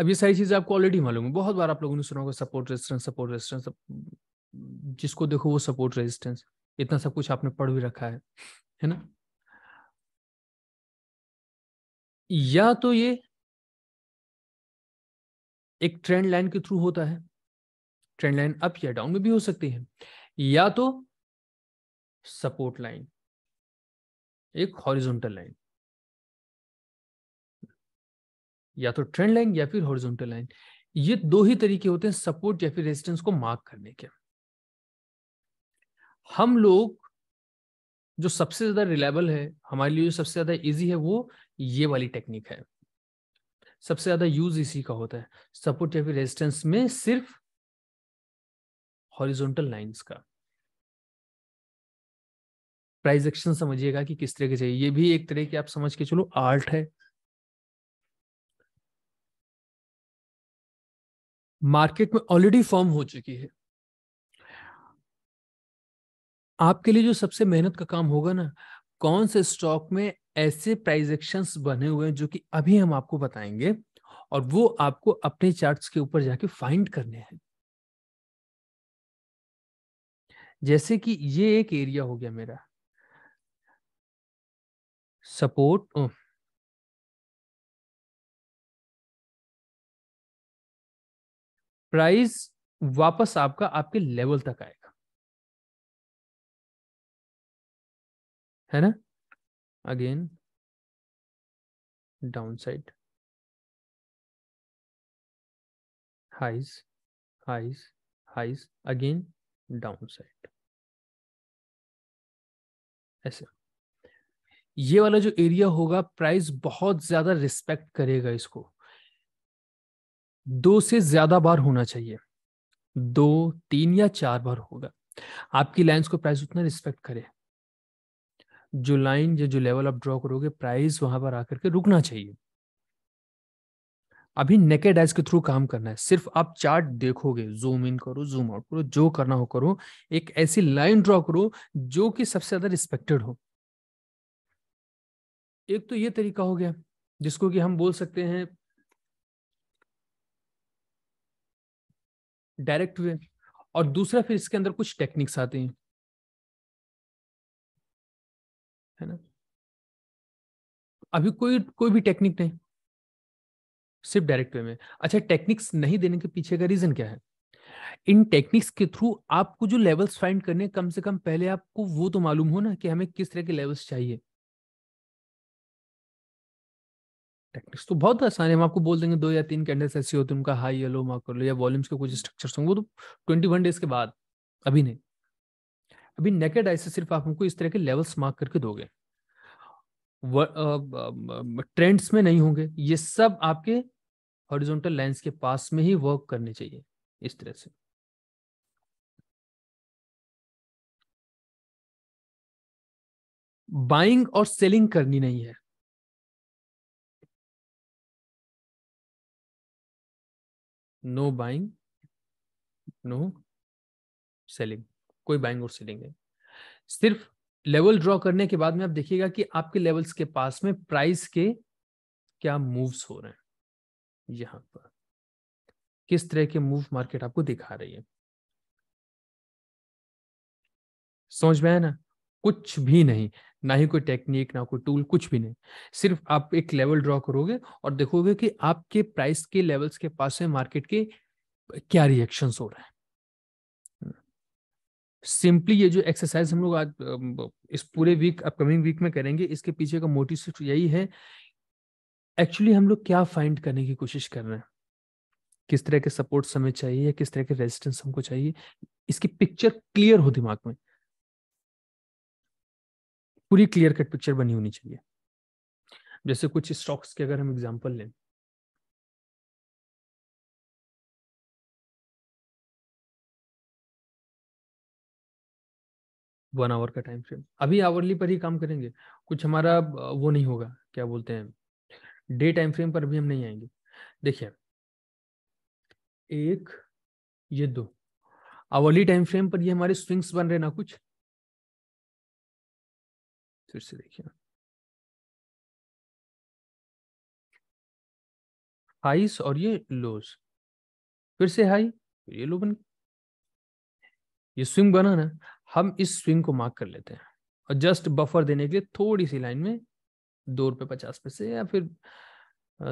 अब ये सारी चीज़ें आपको ऑलरेडी मालूम है बहुत बार आप लोगों ने सुना होगा सपोर्ट रेजिस्टेंस सपोर्ट रेजिस्टेंस जिसको देखो वो सपोर्ट रेजिस्टेंस इतना सब कुछ आपने पढ़ भी रखा है है ना या तो ये एक ट्रेंड लाइन के थ्रू होता है ट्रेंड लाइन अप या डाउन में भी हो सकती है या तो सपोर्ट लाइन एक हॉरिजॉन्टल लाइन या तो ट्रेंड लाइन या फिर हॉरिजॉन्टल लाइन ये दो ही तरीके होते हैं सपोर्ट या फिर रेजिस्टेंस को मार्क करने के हम लोग जो सबसे ज्यादा रिलायबल है हमारे लिए जो सबसे ज्यादा इजी है वो ये वाली टेक्निक है सबसे ज्यादा यूज इसी का होता है सपोर्ट या फिर रेजिस्टेंस में सिर्फ हॉरिजॉन्टल लाइंस का प्राइस एक्शन समझिएगा कि किस तरह के चाहिए ये भी एक तरह की आप समझ के चलो आर्ट है मार्केट में ऑलरेडी फॉर्म हो चुकी है आपके लिए जो सबसे मेहनत का काम होगा ना कौन से स्टॉक में ऐसे प्राइस एक्शन बने हुए हैं जो कि अभी हम आपको बताएंगे और वो आपको अपने चार्ट्स के ऊपर जाके फाइंड करने हैं जैसे कि ये एक एरिया हो गया मेरा सपोर्ट प्राइस वापस आपका आपके लेवल तक आएगा है ना again down side highs highs again down side ऐसे ये वाला जो एरिया होगा प्राइस बहुत ज्यादा रिस्पेक्ट करेगा इसको दो से ज्यादा बार होना चाहिए दो तीन या चार बार होगा आपकी लाइन को प्राइस उतना रिस्पेक्ट करे जो लाइन या जो लेवल आप ड्रॉ करोगे प्राइस वहां पर आकर के रुकना चाहिए अभी नेकेड आइज के थ्रू काम करना है सिर्फ आप चार्ट देखोगे जूम इन करो जूम आउट करो जो करना हो करो एक ऐसी लाइन ड्रॉ करो जो कि सबसे ज्यादा रिस्पेक्टेड हो एक तो ये तरीका हो गया जिसको कि हम बोल सकते हैं डायरेक्ट हुए और दूसरा फिर इसके अंदर कुछ टेक्निक्स आते हैं है ना अभी कोई कोई भी टेक्निक नहीं सिर्फ डायरेक्ट वे में अच्छा टेक्निक्स नहीं देने के पीछे का रीजन क्या है इन टेक्निक्स के थ्रू आपको जो लेवल्स फाइंड करने कम से कम पहले आपको वो तो मालूम हो ना कि हमें किस तरह के लेवल्स चाहिए टेक्निक्स तो बहुत आसान है हम आपको बोल देंगे दो या तीन कैंडल्स ऐसे होते हैं उनका हाई या लो मार्क कर लो या वॉल्यूम्स के कुछ स्ट्रक्चर होंगे तो ट्वेंटी वन डेज के बाद अभी नहीं अभी नेकेड आई से सिर्फ आप हमको इस तरह के लेवल्स मार्क करके दोगे ट्रेंड्स में नहीं होंगे ये सब आपके हॉरिजॉन्टल लाइंस के पास में ही वर्क करने चाहिए इस तरह से बाइंग और सेलिंग करनी नहीं है नो बाइंग नो सेलिंग कोई बाइंग और सेलिंग है सिर्फ लेवल ड्रॉ करने के बाद में आप देखिएगा कि आपके लेवल्स के पास में प्राइस के क्या मूव्स हो रहे हैं यहां पर किस तरह के मूव मार्केट आपको दिखा रही है समझ में आया ना कुछ भी नहीं ना ही कोई टेक्निक ना कोई टूल कुछ भी नहीं सिर्फ आप एक लेवल ड्रॉ करोगे और देखोगे कि आपके प्राइस के लेवल्स के पास में मार्केट के क्या रिएक्शन हो रहे हैं सिंपली ये जो एक्सरसाइज हम लोग आज इस पूरे वीक अपकमिंग वीक में करेंगे इसके पीछे का मोटिव यही है एक्चुअली हम लोग क्या फाइंड करने की कोशिश कर रहे हैं किस तरह के सपोर्ट हमें चाहिए किस तरह के रेजिस्टेंस हमको चाहिए इसकी पिक्चर क्लियर हो दिमाग में पूरी क्लियर कट पिक्चर बनी होनी चाहिए जैसे कुछ स्टॉक्स के अगर हम एग्जाम्पल लें वन आवर का टाइम फ्रेम अभी आवरली पर ही काम करेंगे कुछ हमारा वो नहीं होगा क्या बोलते हैं डे टाइम फ्रेम पर भी हम नहीं आएंगे देखिए एक ये दो आवरली टाइम फ्रेम पर ये हमारे स्विंग्स बन रहे ना कुछ फिर से देखिए हाइस और ये लोज फिर से हाई ये लो बन ये स्विंग बना ना हम इस स्विंग को मार्क कर लेते हैं और जस्ट बफर देने के लिए थोड़ी सी लाइन में दो रुपये पचास पैसे या फिर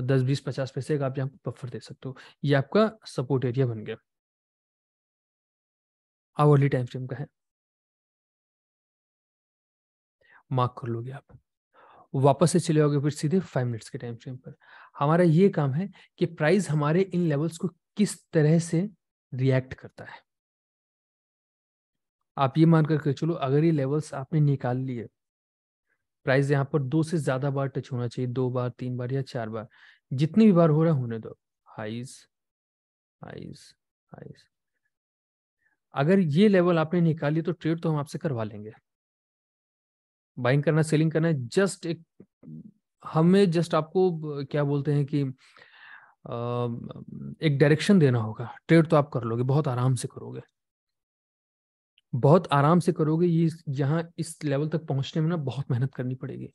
दस बीस पचास पैसे का आप यहाँ बफर दे सकते हो ये आपका सपोर्ट एरिया बन गया आवरली टाइम फ्रेम का है मार्क कर लोगे आप वापस से चले जाओगे फिर सीधे फाइव मिनट्स के टाइम फ्रेम पर हमारा ये काम है कि प्राइस हमारे इन लेवल्स को किस तरह से रिएक्ट करता है आप ये मान करके चलो अगर ये लेवल्स आपने निकाल लिए प्राइस यहाँ पर दो से ज्यादा बार टच होना चाहिए दो बार तीन बार या चार बार जितनी भी बार हो रहा होने दो हाइज हाइज हाइज अगर ये लेवल आपने निकाली तो ट्रेड तो हम आपसे करवा लेंगे बाइंग करना सेलिंग करना है जस्ट एक हमें जस्ट आपको क्या बोलते हैं कि एक डायरेक्शन देना होगा ट्रेड तो आप कर लोगे बहुत आराम से करोगे बहुत आराम से करोगे ये यहाँ इस लेवल तक पहुंचने में ना बहुत मेहनत करनी पड़ेगी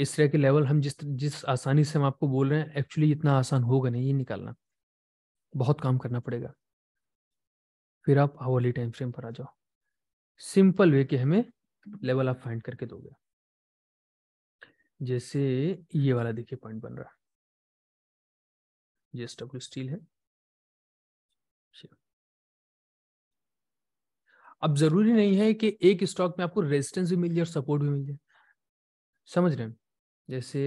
इस तरह के लेवल हम जिस जिस आसानी से हम आपको बोल रहे हैं एक्चुअली इतना आसान होगा नहीं ये निकालना बहुत काम करना पड़ेगा फिर आप आवरली टाइम फ्रेम पर आ जाओ सिंपल वे के हमें लेवल आप फाइंड करके दोगे जैसे ये वाला देखिए पॉइंट बन रहा जेस डब्ल्यू स्टील है अब जरूरी नहीं है कि एक स्टॉक में आपको रेजिस्टेंस भी मिल जाए और सपोर्ट भी मिल जाए समझ रहे हैं जैसे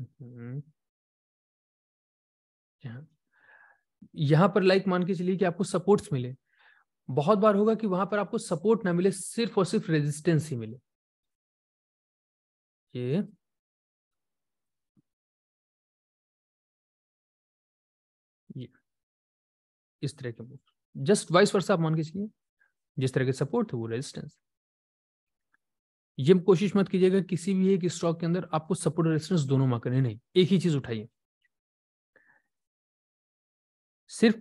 हम्म। यहां पर लाइक मान के चलिए कि आपको सपोर्ट्स मिले बहुत बार होगा कि वहां पर आपको सपोर्ट ना मिले सिर्फ और सिर्फ रेजिस्टेंस ही मिले ये ये इस तरह के मूव जस्ट वाइस वर्ष आप मान के चलिए जिस तरह के सपोर्ट है वो रेजिस्टेंस ये कोशिश मत कीजिएगा किसी भी एक स्टॉक के अंदर आपको सपोर्ट और रेजिस्टेंस दोनों मांग नहीं एक ही चीज उठाइए सिर्फ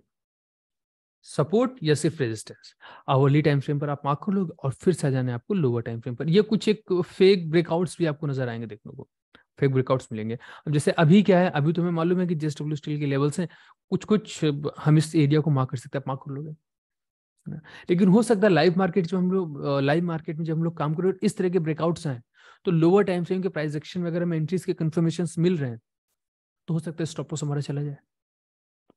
सपोर्ट या सिर्फ रेजिस्टेंस आवरली टाइम फ्रेम पर आप मार्क कर लोगे और फिर से आ जाने आपको लोअर टाइम फ्रेम पर ये कुछ एक फेक ब्रेकआउट्स भी आपको नजर आएंगे देखने को फेक ब्रेकआउट्स मिलेंगे अब जैसे अभी क्या है अभी तुम्हें मालूम है कि जेस डब्ल्यू स्टील के लेवल्स हैं कुछ कुछ हम इस एरिया को मार्क कर सकते हैं आप मार्क कर लोगे लेकिन हो सकता है लाइव मार्केट जो हम लोग लाइव मार्केट में जब हम लोग काम कर रहे हैं इस तरह के ब्रेकआउट्स हैं तो लोअर टाइम फ्रेम के प्राइस एक्शन वगैरह में एंट्रीज के कन्फर्मेशन मिल रहे हैं तो हो सकता है स्टॉप लॉस हमारा चला जाए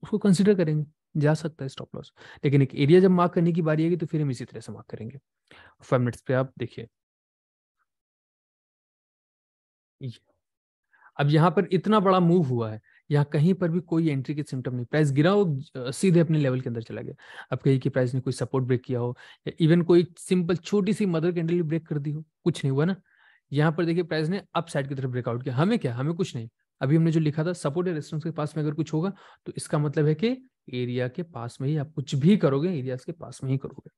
उसको कंसिडर करेंगे जा सकता है स्टॉप लॉस लेकिन एक एरिया जब मार्क करने की बारी आएगी तो फिर हम इसी तरह से मार्क करेंगे फाइव मिनट्स पे आप देखिए अब यहाँ पर इतना बड़ा मूव हुआ है यहाँ कहीं पर भी कोई एंट्री के सिम्टम नहीं प्राइस गिरा हो सीधे अपने लेवल के अंदर चला गया अब कहीं कि प्राइस ने कोई सपोर्ट ब्रेक किया हो या इवन कोई सिंपल छोटी सी मदर कैंडल ब्रेक कर दी हो कुछ नहीं हुआ ना यहाँ पर देखिए प्राइस ने अप साइड की तरफ ब्रेकआउट किया हमें क्या हमें कुछ नहीं अभी हमने जो लिखा था सपोर्ट या रेस्टोरेंस के पास में अगर कुछ होगा तो इसका मतलब है कि एरिया के पास में ही आप कुछ भी करोगे एरिया के पास में ही करोगे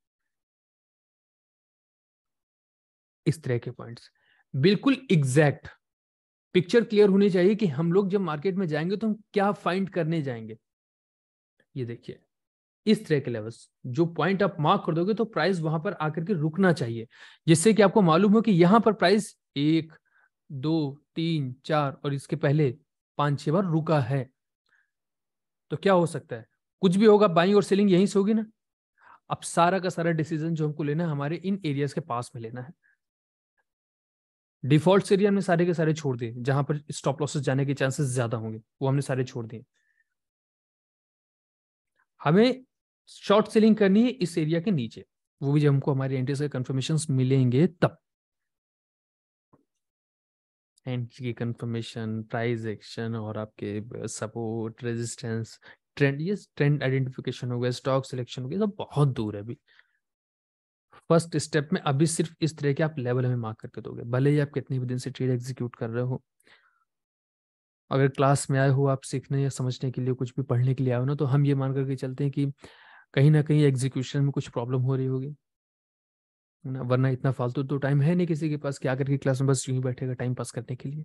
इस तरह के पॉइंट्स बिल्कुल एग्जैक्ट पिक्चर क्लियर होनी चाहिए कि हम लोग जब मार्केट में जाएंगे तो हम क्या फाइंड करने जाएंगे ये देखिए इस तरह के लेवल्स जो पॉइंट आप मार्क कर दोगे तो प्राइस वहां पर आकर के रुकना चाहिए जिससे कि आपको मालूम हो कि यहां पर प्राइस एक दो तीन चार और इसके पहले पांच छह बार रुका है तो क्या हो सकता है कुछ भी होगा बाइंग और सेलिंग यहीं से होगी ना अब सारा का सारा डिसीजन जो हमको लेना है हमारे इन एरियाज के पास में लेना है डिफॉल्ट एरिया हमने सारे के सारे छोड़ दिए जहां पर स्टॉप लॉसेस जाने के चांसेस ज्यादा होंगे वो हमने सारे छोड़ दिए हमें शॉर्ट सेलिंग करनी है इस एरिया के नीचे वो भी जब हमको हमारे एंट्रीज के कंफर्मेशन मिलेंगे तब एंट्री की कंफर्मेशन प्राइस एक्शन और आपके सपोर्ट रेजिस्टेंस ट्रेंड ये ट्रेंड आइडेंटिफिकेशन हो गया स्टॉक सिलेक्शन हो गया सब बहुत दूर है अभी फर्स्ट स्टेप में अभी सिर्फ इस तरह के आप लेवल हमें मार्क करके दोगे भले ही आप कितने भी दिन से ट्रेड एग्जीक्यूट कर रहे हो अगर क्लास में आए हो आप सीखने या समझने के लिए कुछ भी पढ़ने के लिए आए हो ना तो हम ये मान करके चलते हैं कि कहीं ना कहीं एग्जीक्यूशन में कुछ प्रॉब्लम हो रही होगी ना वरना इतना फालतू तो टाइम है नहीं किसी के पास कि आकर के क्लास में बस यूं ही बैठेगा टाइम पास करने के लिए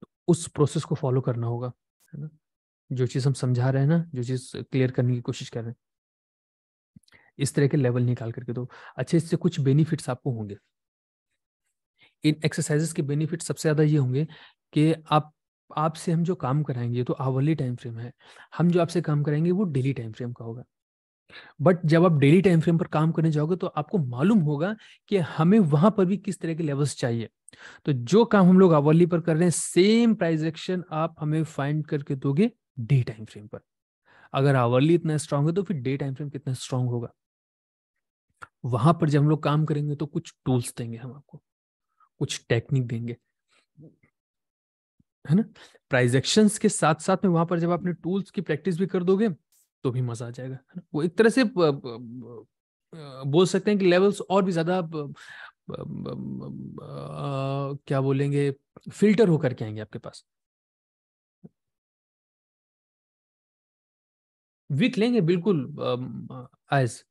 तो उस प्रोसेस को फॉलो करना होगा है ना जो चीज़ हम समझा रहे हैं ना जो चीज़ क्लियर करने की कोशिश कर रहे हैं इस तरह के लेवल निकाल करके दो तो अच्छे इससे कुछ बेनिफिट्स आपको होंगे इन एक्सरसाइजेस के बेनिफिट सबसे ज़्यादा ये होंगे कि आप आपसे हम जो काम कराएंगे तो आवली टाइम फ्रेम है हम जो आपसे काम कराएंगे वो डेली टाइम फ्रेम का होगा बट जब आप डेली टाइम फ्रेम पर काम करने जाओगे तो आपको मालूम होगा कि हमें वहां पर भी किस तरह के लेवल्स चाहिए तो जो काम हम लोग आवली पर कर रहे हैं सेम प्राइजेक्शन आप हमें फाइंड करके दोगे डे टाइम फ्रेम पर अगर आवरली इतना स्ट्रांग है तो फिर डे टाइम फ्रेम कितना स्ट्रांग होगा वहां पर जब हम लोग काम करेंगे तो कुछ टूल्स देंगे हम आपको कुछ टेक्निक देंगे है ना प्राइज एक्शन के साथ साथ में वहां पर जब आपने टूल्स की प्रैक्टिस भी कर दोगे तो भी मजा आ जाएगा है ना वो एक तरह से बोल सकते हैं कि लेवल्स और भी ज्यादा क्या बोलेंगे फिल्टर होकर के आएंगे आपके पास विक लेंगे बिल्कुल एज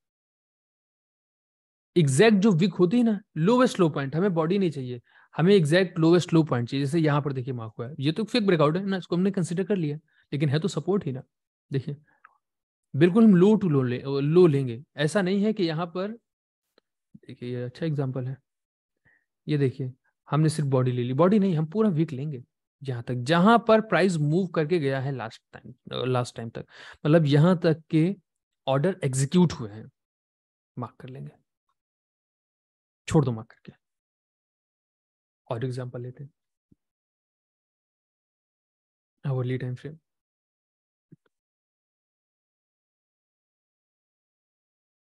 एग्जैक्ट जो विक होती है ना लोवेस्ट लो पॉइंट हमें बॉडी नहीं चाहिए हमें एग्जैक्ट लोवेस्ट लो पॉइंट चाहिए जैसे यहां पर देखिए मार्क हुआ है ये तो फेक ब्रेकआउट है ना इसको हमने कंसिडर कर लिया लेकिन है तो सपोर्ट ही ना देखिए बिल्कुल हम लो टू लो ले लो लेंगे ऐसा नहीं है कि यहाँ पर देखिए ये अच्छा एग्जाम्पल है ये देखिए हमने सिर्फ बॉडी ले ली बॉडी नहीं हम पूरा वीक लेंगे यहां तक जहां पर प्राइस मूव करके गया है लास्ट टाइम लास्ट टाइम तक मतलब यहां तक के ऑर्डर एग्जीक्यूट हुए हैं मार्क कर लेंगे छोड़ दो मार्क करके और एग्जांपल लेते हैं अवर्ली टाइम फ्रेम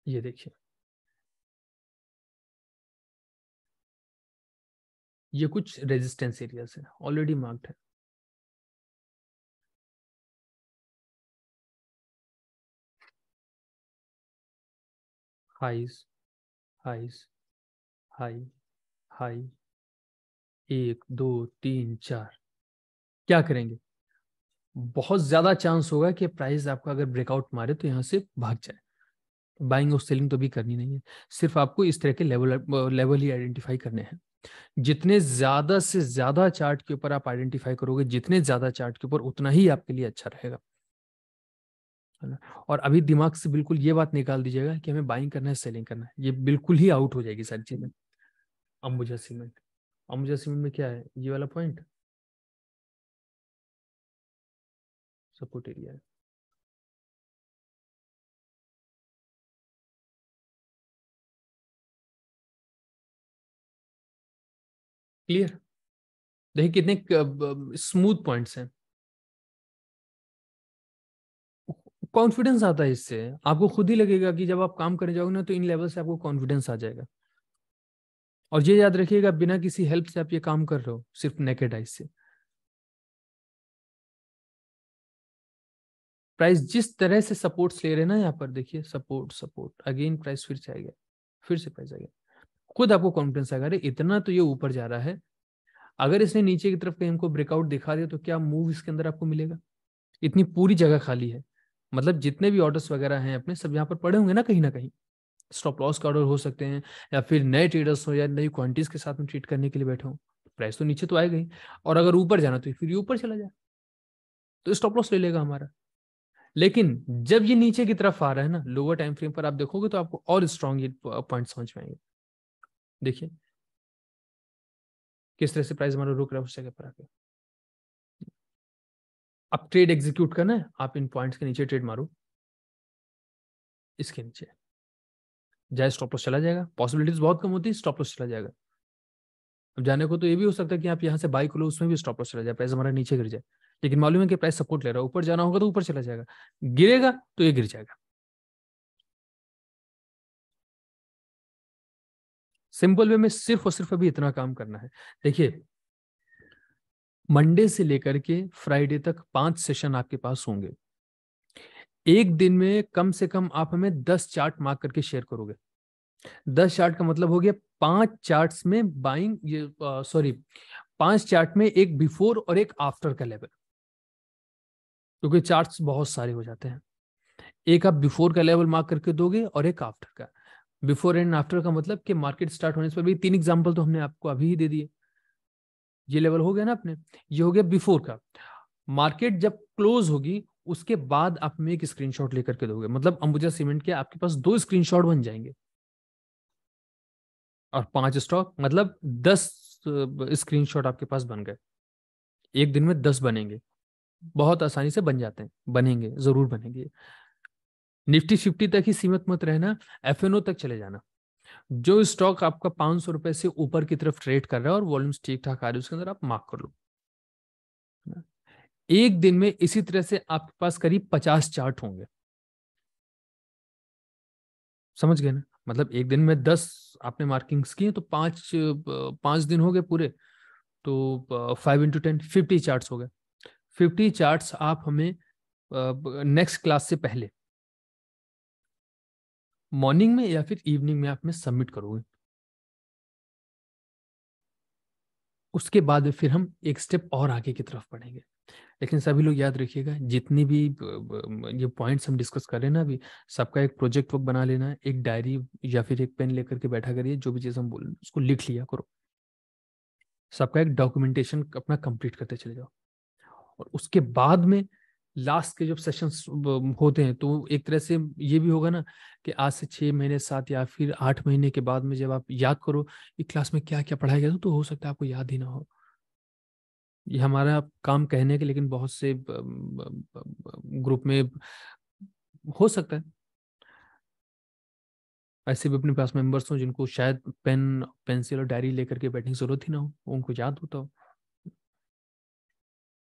ये देखिए ये कुछ रेजिस्टेंस एरियाज है ऑलरेडी मार्क्ड है हाइस हाइस हाई हाई एक दो तीन चार क्या करेंगे बहुत ज्यादा चांस होगा कि प्राइस आपका अगर ब्रेकआउट मारे तो यहां से भाग जाए बाइंग और सेलिंग तो भी करनी नहीं है सिर्फ आपको इस तरह के लेवल लेवल ही आइडेंटिफाई करने हैं जितने ज्यादा से ज्यादा चार्ट के ऊपर आप आइडेंटिफाई करोगे जितने ज्यादा चार्ट के ऊपर उतना ही आपके लिए अच्छा रहेगा और अभी दिमाग से बिल्कुल ये बात निकाल दीजिएगा कि हमें बाइंग करना है सेलिंग करना है ये बिल्कुल ही आउट हो जाएगी सारी चीजें अंबुजा सीमेंट अंबुजा सीमेंट में क्या है ये वाला पॉइंट सपोर्ट एरिया है क्लियर देखिए कितने स्मूथ पॉइंट्स हैं कॉन्फिडेंस आता है इससे आपको खुद ही लगेगा कि जब आप काम करने जाओगे ना तो इन लेवल से आपको कॉन्फिडेंस आ जाएगा और ये याद रखिएगा बिना किसी हेल्प से आप ये काम कर रहे हो सिर्फ नेकेड आइज से प्राइस जिस तरह से सपोर्ट्स ले रहे हैं ना यहाँ पर देखिए सपोर्ट सपोर्ट अगेन प्राइस फिर से आ गया फिर से प्राइस आ गया खुद आपको कॉन्फिडेंस आएगा अरे इतना तो ये ऊपर जा रहा है अगर इसने नीचे की तरफ कहीं हमको ब्रेकआउट दिखा दिया तो क्या मूव इसके अंदर आपको मिलेगा इतनी पूरी जगह खाली है मतलब जितने भी ऑर्डर्स वगैरह हैं अपने सब यहाँ पर पड़े होंगे ना कहीं ना कहीं स्टॉप लॉस का ऑर्डर हो सकते हैं या फिर नए ट्रेडर्स हो या नई क्वांटिटीज के साथ में ट्रीट करने के लिए बैठे हो प्राइस तो नीचे तो आएगा ही और अगर ऊपर जाना तो फिर ये ऊपर चला जाए तो स्टॉप लॉस ले लेगा हमारा लेकिन जब ये नीचे की तरफ आ रहा है ना लोअर टाइम फ्रेम पर आप देखोगे तो आपको और स्ट्रॉन्ग ये पॉइंट समझ में आएंगे देखिए किस तरह से प्राइस हमारा रुक रहा है उस जगह पर आके अब ट्रेड एग्जीक्यूट करना है आप इन पॉइंट्स के नीचे ट्रेड मारो इसके नीचे जाए स्टॉप लॉस चला जाएगा पॉसिबिलिटीज बहुत कम होती है स्टॉप लॉस चला जाएगा अब जाने को तो ये भी हो सकता है कि आप यहाँ से बाई खुलो उसमें भी स्टॉप लॉस चला जाए प्राइस हमारा नीचे गिर जाए लेकिन मालूम है कि प्राइस सपोर्ट ले रहा है ऊपर जाना होगा तो ऊपर चला जाएगा गिरेगा तो ये गिर जाएगा सिंपल वे में सिर्फ और सिर्फ अभी इतना काम करना है देखिए मंडे से लेकर के फ्राइडे तक पांच सेशन आपके पास होंगे एक दिन में कम से कम आप हमें दस चार्ट मार्क करके शेयर करोगे दस चार्ट का मतलब हो गया पांच चार्ट्स में बाइंग ये सॉरी पांच चार्ट में एक बिफोर और एक आफ्टर का लेवल क्योंकि चार्ट्स बहुत सारे हो जाते हैं एक आप बिफोर का लेवल मार्क करके दोगे और एक आफ्टर का बिफोर एंड आफ्टर का मतलब कि मार्केट स्टार्ट होने से पहले तीन एग्जाम्पल तो हमने आपको अभी ही दे दिए ये लेवल हो गया ना अपने ये हो गया बिफोर का मार्केट जब क्लोज होगी उसके बाद आप में एक स्क्रीनशॉट लेकर के दोगे मतलब अंबुजा सीमेंट के आपके पास दो स्क्रीनशॉट बन जाएंगे और पांच स्टॉक मतलब दस स्क्रीनशॉट आपके पास बन गए एक दिन में दस बनेंगे बहुत आसानी से बन जाते हैं बनेंगे जरूर बनेंगे निफ्टी फिफ्टी तक ही सीमित मत रहना एफ तक चले जाना जो स्टॉक आपका पांच सौ रुपए से ऊपर की तरफ ट्रेड कर रहा है और वॉल्यूम्स ठीक ठाक आ रही है उसके अंदर आप मार्क कर लो एक दिन में इसी तरह से आपके पास करीब पचास चार्ट होंगे समझ गए ना मतलब एक दिन में दस आपने मार्किंग्स की तो पांच पांच दिन हो गए पूरे तो five into ten fifty chart हो गए फिफ्टी चार्ट आप हमें नेक्स्ट क्लास से पहले मॉर्निंग में या फिर इवनिंग में आप में सबमिट करोगे उसके बाद फिर हम एक स्टेप और आगे की तरफ बढ़ेंगे लेकिन सभी लोग याद रखिएगा जितनी भी ये पॉइंट्स हम डिस्कस कर रहे हैं ना अभी सबका एक प्रोजेक्ट वर्क बना लेना एक डायरी या फिर एक पेन लेकर के बैठा करिए जो भी चीज़ हम बोल उसको लिख लिया करो सबका एक डॉक्यूमेंटेशन अपना कंप्लीट करते चले जाओ और उसके बाद में लास्ट के जब सेशंस होते हैं तो एक तरह से ये भी होगा ना कि आज से छः महीने सात या फिर आठ महीने के बाद में जब आप याद करो कि क्लास में क्या क्या पढ़ाया गया तो हो सकता है आपको याद ही ना हो ये हमारा काम कहने के लेकिन बहुत से ग्रुप में हो सकता है ऐसे भी अपने पास मेंबर्स हों जिनको शायद पेन पेंसिल और डायरी लेकर के बैठने की जरूरत ही ना हो उनको याद होता हो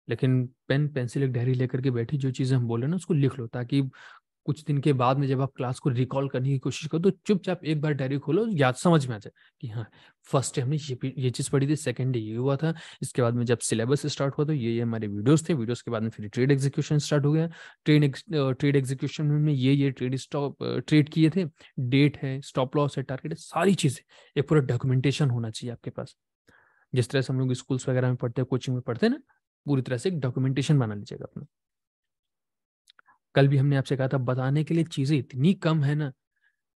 लेकिन पेन पेंसिल एक डायरी लेकर के बैठी जो चीज़ें हम बोले ना उसको लिख लो ताकि कुछ दिन के बाद में जब आप क्लास को रिकॉल करने की कोशिश करो तो चुपचाप एक बार डायरी खोलो याद समझ में आ जाए कि हाँ फर्स्ट डे हमने ये ये चीज़ पढ़ी थी सेकंड डे ये हुआ था इसके बाद में जब सिलेबस स्टार्ट हुआ तो ये ये हमारे वीडियोस थे वीडियोस के बाद में फिर ट्रेड एग्जीक्यूशन स्टार्ट हो गया ट्रेड ट्रेड एग्जीक्यूशन में ये ये ट्रेड स्टॉप ट्रेड किए थे डेट है स्टॉप लॉस है टारगेट है सारी चीज़ें एक पूरा डॉक्यूमेंटेशन होना चाहिए आपके पास जिस तरह से हम लोग स्कूल्स वगैरह में पढ़ते हैं कोचिंग में पढ़ते हैं ना पूरी तरह से एक डॉक्यूमेंटेशन बना लीजिएगा अपना कल भी हमने आपसे कहा था बताने के लिए चीजें इतनी कम है ना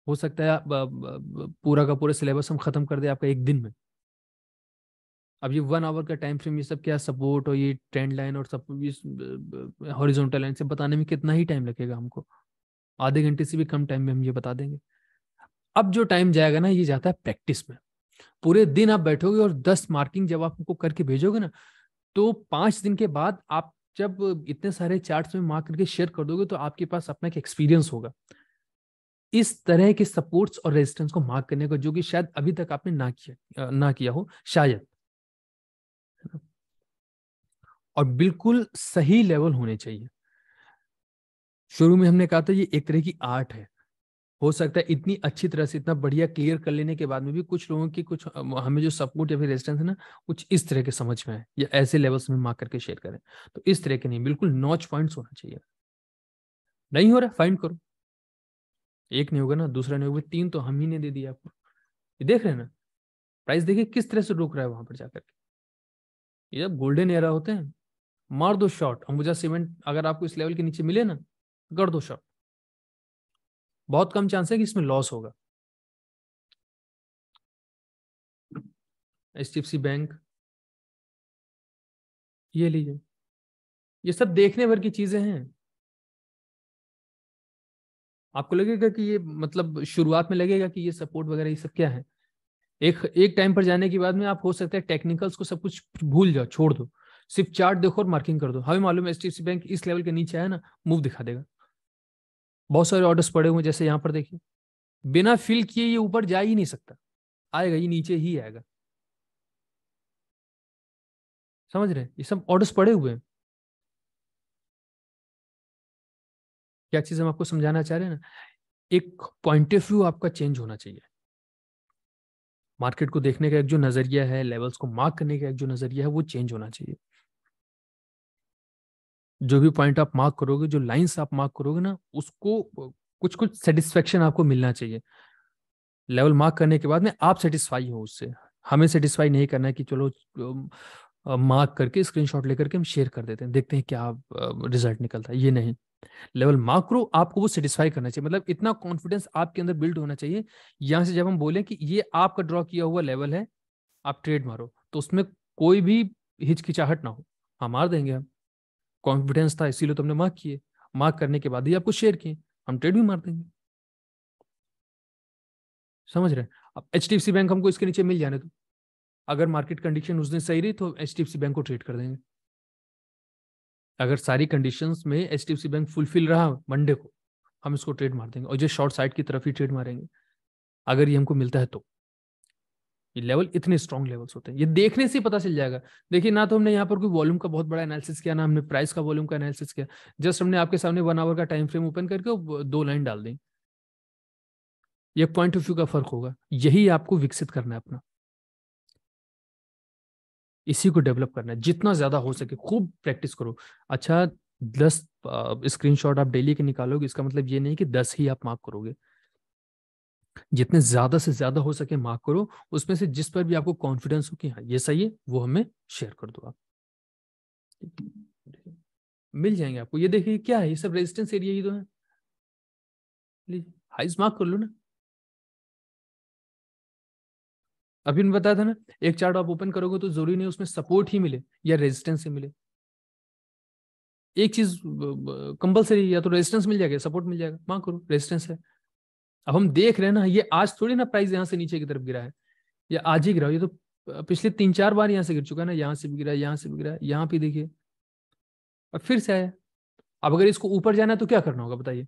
हो सकता है पूरा का पूरा सिलेबस हम खत्म कर दे आपका एक दिन में अब ये वन आवर का टाइम फ्रेम ये सब क्या सपोर्ट और ये ट्रेंड लाइन और सब ये हॉरिजॉन्टल लाइन से बताने में कितना ही टाइम लगेगा हमको आधे घंटे से भी कम टाइम में हम ये बता देंगे अब जो टाइम जाएगा ना ये जाता है प्रैक्टिस में पूरे दिन आप बैठोगे और दस मार्किंग जब आप उनको करके भेजोगे ना तो पांच दिन के बाद आप जब इतने सारे चार्ट्स में मार्क करके शेयर कर दोगे तो आपके पास अपना एक एक्सपीरियंस होगा इस तरह के सपोर्ट्स और रेजिस्टेंस को मार्क करने का जो कि शायद अभी तक आपने ना किया ना किया हो शायद और बिल्कुल सही लेवल होने चाहिए शुरू में हमने कहा था ये एक तरह की आर्ट है हो सकता है इतनी अच्छी तरह से इतना बढ़िया क्लियर कर लेने के बाद में भी कुछ लोगों की कुछ हमें जो सपोर्ट या फिर रेजिस्टेंस है ना कुछ इस तरह के समझ में है या ऐसे लेवल्स में मार करके शेयर करें तो इस तरह के नहीं बिल्कुल नॉच पॉइंट्स होना चाहिए नहीं हो रहा फाइंड करो एक नहीं होगा ना दूसरा नहीं होगा तीन तो हम ही ने दे दिया आपको ये देख रहे हैं ना प्राइस देखिए किस तरह से रुक रहा है वहां पर जाकर के ये जब गोल्डन एरा होते हैं मार दो शॉट अंबुजा सीमेंट अगर आपको इस लेवल के नीचे मिले ना कर दो शॉट बहुत कम चांस है कि इसमें लॉस होगा एच बैंक ये लीजिए ये सब देखने भर की चीजें हैं आपको लगेगा कि ये मतलब शुरुआत में लगेगा कि ये सपोर्ट वगैरह ये सब क्या है एक एक टाइम पर जाने के बाद में आप हो सकता है टेक्निकल्स को सब कुछ भूल जाओ छोड़ दो सिर्फ चार्ट देखो और मार्किंग कर दो हमें मालूम है एच बैंक इस लेवल के नीचे आया ना मूव दिखा देगा बहुत सारे ऑर्डर्स पड़े हुए जैसे यहाँ पर देखिए बिना फिल किए ये ऊपर जा ही नहीं सकता आएगा ये नीचे ही आएगा समझ रहे हैं ये सब ऑर्डर्स पड़े हुए हैं क्या चीज हम आपको समझाना चाह रहे हैं ना एक पॉइंट ऑफ व्यू आपका चेंज होना चाहिए मार्केट को देखने का एक जो नजरिया है लेवल्स को मार्क करने का एक जो नजरिया है वो चेंज होना चाहिए जो भी पॉइंट आप मार्क करोगे जो लाइंस आप मार्क करोगे ना उसको कुछ कुछ सेटिस्फेक्शन आपको मिलना चाहिए लेवल मार्क करने के बाद में आप सेटिस्फाई हो उससे हमें सेटिस्फाई नहीं करना है कि चलो मार्क करके स्क्रीनशॉट लेकर के हम शेयर कर देते हैं देखते हैं क्या रिजल्ट निकलता है ये नहीं लेवल मार्क करो आपको वो सेटिस्फाई करना चाहिए मतलब इतना कॉन्फिडेंस आपके अंदर बिल्ड होना चाहिए यहां से जब हम बोले कि ये आपका ड्रॉ किया हुआ लेवल है आप ट्रेड मारो तो उसमें कोई भी हिचकिचाहट ना हो हाँ मार देंगे हम कॉन्फिडेंस था इसीलिए तो हमने मार्क किए मार्क करने के बाद ही आपको शेयर किए हम ट्रेड भी मार देंगे समझ रहे अब एच बैंक हमको इसके नीचे मिल जाने दो अगर मार्केट कंडीशन उस दिन सही रही तो एच बैंक को ट्रेड कर देंगे अगर सारी कंडीशंस में एच बैंक फुलफिल रहा मंडे को हम इसको ट्रेड मार देंगे और जो शॉर्ट साइड की तरफ ही ट्रेड मारेंगे अगर ये हमको मिलता है तो ये लेवल इतने स्ट्रॉन्ग लेवल्स होते हैं ये देखने से पता चल जाएगा देखिए ना तो हमने यहाँ पर कोई वॉल्यूम का बहुत बड़ा एनालिसिस किया ना हमने प्राइस का वॉल्यूम का एनालिसिस किया जस्ट हमने आपके सामने वन आवर का टाइम फ्रेम ओपन करके दो लाइन डाल दी ये पॉइंट ऑफ व्यू का फर्क होगा यही आपको विकसित करना है अपना इसी को डेवलप करना है जितना ज्यादा हो सके खूब प्रैक्टिस करो अच्छा दस स्क्रीनशॉट आप डेली के निकालोगे इसका मतलब ये नहीं कि दस ही आप मार्क करोगे जितने ज्यादा से ज्यादा हो सके मार्क करो उसमें से जिस पर भी आपको कॉन्फिडेंस हो कि हाँ ये सही है वो हमें शेयर कर दो आप मिल जाएंगे आपको ये देखिए क्या है ये सब रेजिस्टेंस एरिया ही तो है हाइज मार्क कर लो ना अभी उन्हें बताया था ना एक चार्ट आप ओपन करोगे तो जरूरी नहीं उसमें सपोर्ट ही मिले या रेजिस्टेंस ही मिले एक चीज कंपल्सरी या तो रेजिस्टेंस मिल जाएगा सपोर्ट मिल जाएगा मार्क करो रेजिस्टेंस है अब हम देख रहे हैं ना ये आज थोड़ी ना प्राइस यहाँ से नीचे की तरफ गिरा है ये आज ही गिरा ये तो पिछले तीन चार बार यहाँ से गिर चुका है ना यहाँ से भी गिरा यहाँ से भी गिरा यहाँ पे देखिए और फिर से आया अब अगर इसको ऊपर जाना है तो क्या करना होगा बताइए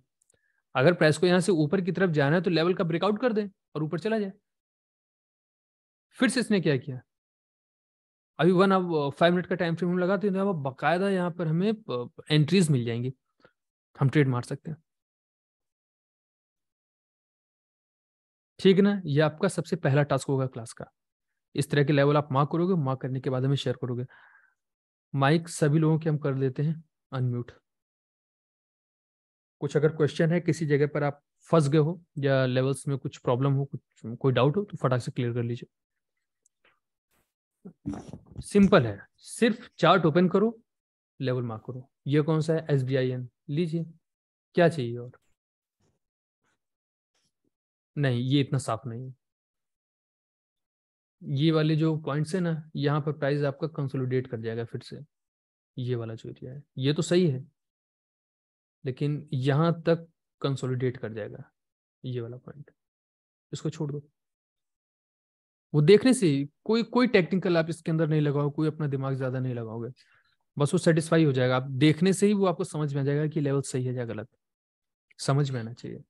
अगर प्राइस को यहाँ से ऊपर की तरफ जाना है तो लेवल का ब्रेकआउट कर दें और ऊपर चला जाए फिर से इसने क्या किया अभी वन अब फाइव मिनट का टाइम फ्रेम लगाते हैं तो अब यहाँ पर हमें एंट्रीज मिल जाएंगी हम ट्रेड मार सकते हैं ठीक है ना ये आपका सबसे पहला टास्क होगा क्लास का इस तरह के लेवल आप मार्क करोगे मार्क करने के बाद हमें शेयर करोगे माइक सभी लोगों के हम कर देते हैं अनम्यूट कुछ अगर क्वेश्चन है किसी जगह पर आप फंस गए हो या लेवल्स में कुछ प्रॉब्लम हो कुछ कोई डाउट हो तो फटाक से क्लियर कर लीजिए सिंपल है सिर्फ चार्ट ओपन करो लेवल मार्क करो ये कौन सा है एस आई एन लीजिए क्या चाहिए और नहीं ये इतना साफ नहीं ये वाले जो पॉइंट्स है ना यहाँ पर प्राइस आपका कंसोलिडेट कर जाएगा फिर से ये वाला जो एरिया है ये तो सही है लेकिन यहाँ तक कंसोलिडेट कर जाएगा ये वाला पॉइंट इसको छोड़ दो वो देखने से कोई कोई टेक्निकल आप इसके अंदर नहीं लगाओ कोई अपना दिमाग ज्यादा नहीं लगाओगे बस वो सेटिस्फाई हो जाएगा आप देखने से ही वो आपको समझ में आ जाएगा कि लेवल सही है या गलत समझ में आना चाहिए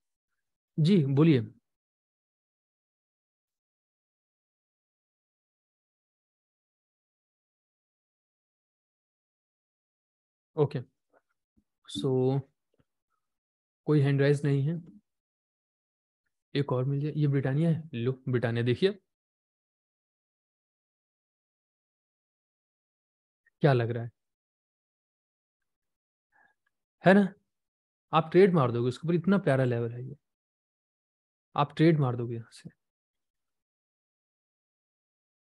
जी बोलिए ओके सो कोई हैंड राइज नहीं है एक और मिल जाए ये ब्रिटानिया है लो ब्रिटानिया देखिए क्या लग रहा है है ना आप ट्रेड मार दोगे उसके ऊपर इतना प्यारा लेवल है ये आप ट्रेड मार दोगे यहाँ से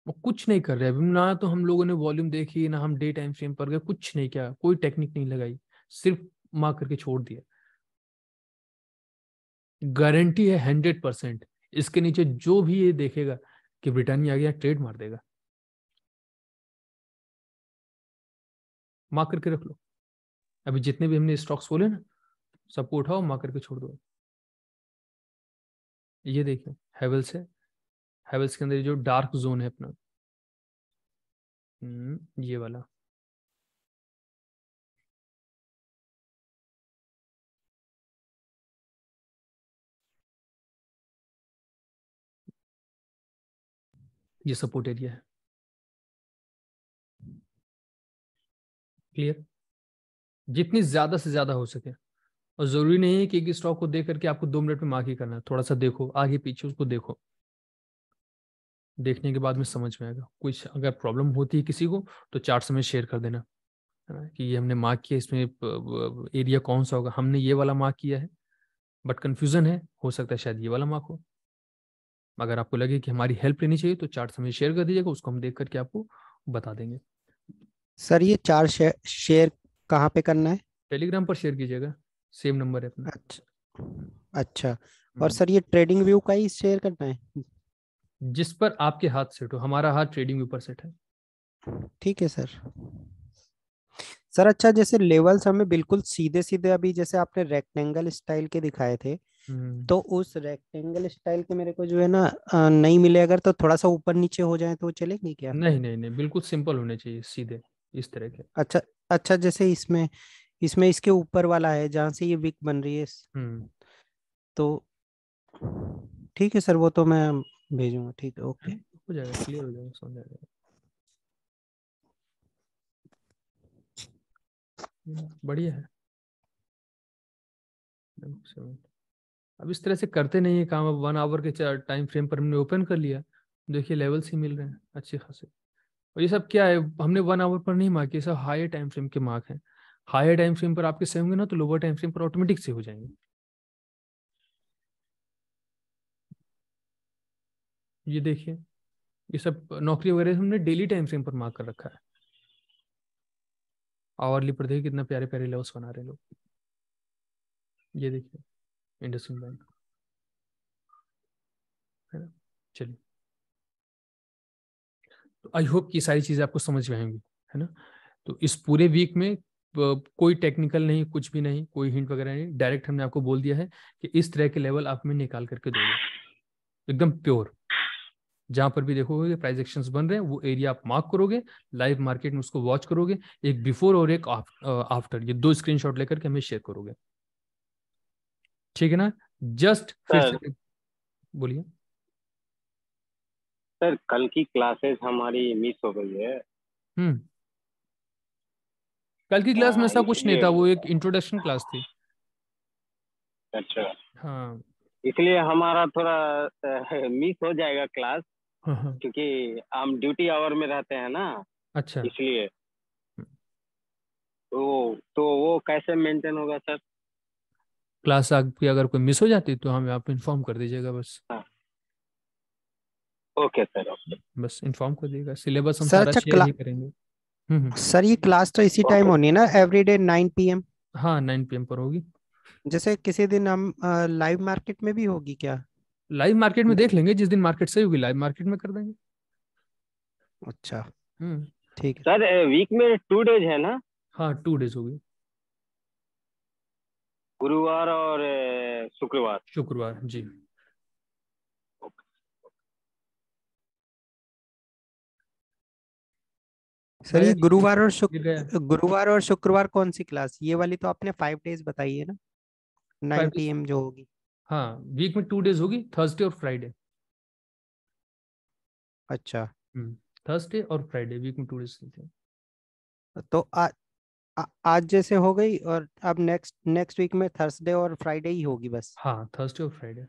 वो कुछ नहीं कर रहे अभी ना तो हम लोगों ने वॉल्यूम देखी ना हम डे टाइम फ्रेम पर गए कुछ नहीं किया कोई टेक्निक नहीं लगाई सिर्फ मार करके छोड़ दिया गारंटी है हंड्रेड परसेंट इसके नीचे जो भी ये देखेगा कि ब्रिटानी आ गया ट्रेड मार देगा मार करके रख लो अभी जितने भी हमने स्टॉक्स बोले ना सबको उठाओ मार करके छोड़ दो ये देखिए हैवल्स है हेवल्स के अंदर जो डार्क जोन है अपना हम्म, ये वाला ये सपोर्ट एरिया है क्लियर जितनी ज्यादा से ज्यादा हो सके और जरूरी नहीं है कि एक स्टॉक को देख करके आपको दो मिनट में मार्क ही करना है थोड़ा सा देखो आगे पीछे उसको देखो देखने के बाद में समझ में आएगा कुछ अगर प्रॉब्लम होती है किसी को तो चार्ट में शेयर कर देना है ना कि ये हमने मार्क किया इसमें एरिया कौन सा होगा हमने ये वाला मार्क किया है बट कन्फ्यूज़न है हो सकता है शायद ये वाला मार्क हो अगर आपको लगे कि हमारी हेल्प लेनी चाहिए तो चार्ट समय शेयर कर दीजिएगा उसको हम देख करके आपको बता देंगे सर ये चार शेयर, शेयर कहाँ पे करना है टेलीग्राम पर शेयर कीजिएगा सेम नंबर है अपना अच्छा अच्छा और सर हम्म। ये ट्रेडिंग व्यू का ही शेयर करना है जिस पर आपके हाथ सेट हो हमारा हाथ ट्रेडिंग ऊपर सेट है ठीक है सर सर अच्छा जैसे लेवल्स हमें बिल्कुल सीधे सीधे अभी जैसे आपने रेक्टेंगल स्टाइल के दिखाए थे हम्म। तो उस रेक्टेंगल स्टाइल के मेरे को जो है ना नहीं मिले अगर तो थोड़ा सा ऊपर नीचे हो जाए तो चलेंगे क्या नहीं नहीं नहीं बिल्कुल सिंपल होने चाहिए सीधे इस तरह के अच्छा अच्छा जैसे इसमें इसमें इसके ऊपर वाला है जहाँ से ये विक बन रही है हम्म। तो ठीक है सर वो तो मैं भेजूंगा ठीक है ओके हो जाएगा क्लियर हो जाएगा सुन जाएगा बढ़िया है अब इस तरह से करते नहीं है काम अब वन आवर के टाइम फ्रेम पर हमने ओपन कर लिया देखिए लेवल्स ही मिल रहे हैं अच्छे खासे और ये सब क्या है हमने वन आवर पर नहीं मार्क ये सब हायर टाइम फ्रेम के मार्क हैं हायर टाइम फ्रेम पर आपके से होंगे ना तो लोअर टाइम फ्रेम पर ऑटोमेटिक से हो जाएंगे ये देखिए ये सब नौकरी वगैरह हमने डेली टाइम फ्रेम पर मार्क कर रखा है आवरली पर देखिए कितना प्यारे प्यारे लेवल्स बना रहे लोग ये देखिए इंडस्ट्रियल बैंक है ना चलिए तो आई होप कि सारी चीज़ें आपको समझ में आएंगी है ना तो इस पूरे वीक में कोई टेक्निकल नहीं कुछ भी नहीं कोई हिंट वगैरह नहीं डायरेक्ट हमने आपको बोल दिया है कि इस तरह के लेवल आप में निकाल करके दोगे एकदम प्योर जहां पर भी देखोगे प्राइस एक्शन बन रहे हैं वो एरिया आप मार्क करोगे लाइव मार्केट में उसको वॉच करोगे एक बिफोर और एक आफ्टर ये दो स्क्रीन लेकर के हमें शेयर करोगे ठीक है ना जस्ट बोलिए सर कल की क्लासेस हमारी मिस हो गई है हम्म कल की क्लास में हाँ, ऐसा कुछ नहीं था वो एक इंट्रोडक्शन क्लास थी अच्छा हाँ इसलिए हमारा थोड़ा मिस हो जाएगा क्लास हम्म। क्योंकि हम ड्यूटी आवर में रहते हैं ना अच्छा इसलिए हम्म। तो तो वो कैसे मेंटेन होगा सर क्लास आपकी अगर कोई मिस हो जाती तो हमें आप इन्फॉर्म कर दीजिएगा बस हाँ। ओके सर ओके बस इन्फॉर्म कर दीजिएगा सिलेबस हम सर, सारा अच्छा, शेयर ही करेंगे हम्म, सर ये क्लास तो इसी टाइम होनी है ना एवरीडे 9 पीएम हाँ 9 पीएम पर होगी जैसे किसी दिन हम लाइव मार्केट में भी होगी क्या लाइव मार्केट में देख लेंगे जिस दिन मार्केट सही होगी लाइव मार्केट में कर देंगे अच्छा हम्म। ठीक है सर वीक में टू डेज है ना हाँ टू डेज होगी गुरुवार और शुक्रवार शुक्रवार जी सर ये गुरुवार और शुक्र गुरुवार और शुक्रवार कौन सी क्लास ये वाली तो आपने फाइव डेज बताई है ना नाइन पी एम जो होगी हाँ वीक में टू डेज होगी थर्सडे और फ्राइडे अच्छा थर्सडे हम्म, और फ्राइडे वीक में टू डेज थे तो आ, आ, आज जैसे हो गई और अब नेक्स्ट नेक्स्ट वीक में थर्सडे और फ्राइडे ही होगी बस हाँ थर्सडे और फ्राइडे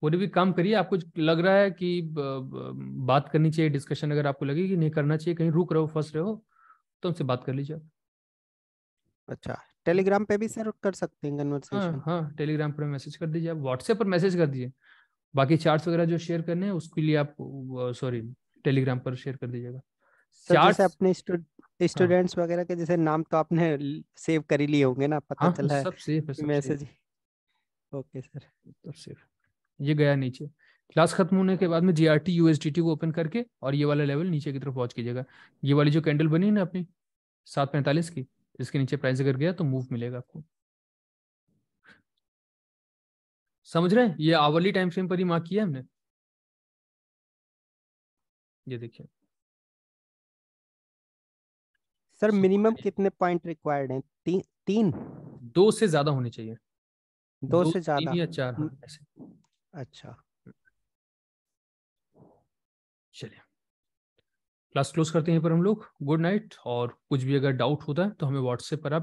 कोई भी काम करिए आपको लग रहा है कि बात करनी चाहिए डिस्कशन अगर आपको लगे कि नहीं करना चाहिए कहीं रुक रहे हो फंस रहे हो तो हमसे बात कर लीजिए अच्छा टेलीग्राम पे भी सर कर सकते हैं कन्वर्सेशन हाँ, हाँ टेलीग्राम पर मैसेज कर दीजिए आप व्हाट्सएप पर मैसेज कर दीजिए बाकी चार्ट वगैरह जो शेयर करने हैं उसके लिए आप सॉरी टेलीग्राम पर शेयर कर दीजिएगा चार्ट तो अपने स्टूडेंट्स हाँ, वगैरह के जैसे नाम तो आपने सेव कर ही लिए होंगे ना पता हाँ, चला है सब सेफ है मैसेज ओके सर सब सेफ ये गया नीचे क्लास खत्म होने के बाद में जी आर टी यूएसडीटी को ओपन करके और ये वाला लेवल नीचे की तरफ वॉच कीजिएगा ये वाली जो कैंडल बनी है ना अपनी सात पैंतालीस की इसके नीचे प्राइस अगर गया तो मूव मिलेगा आपको समझ रहे हैं ये आवर्ली टाइम फ्रेम पर ही मार्क किया हमने ये देखिए सर मिनिमम कितने पॉइंट रिक्वायर्ड हैं ती, तीन दो से ज्यादा होने चाहिए दो, दो से ज्यादा या चार हाँ, हम्म। अच्छा चलिए क्लास क्लोज करते हैं पर हम लोग गुड नाइट और कुछ भी अगर डाउट होता है तो हमें व्हाट्सएप पर आप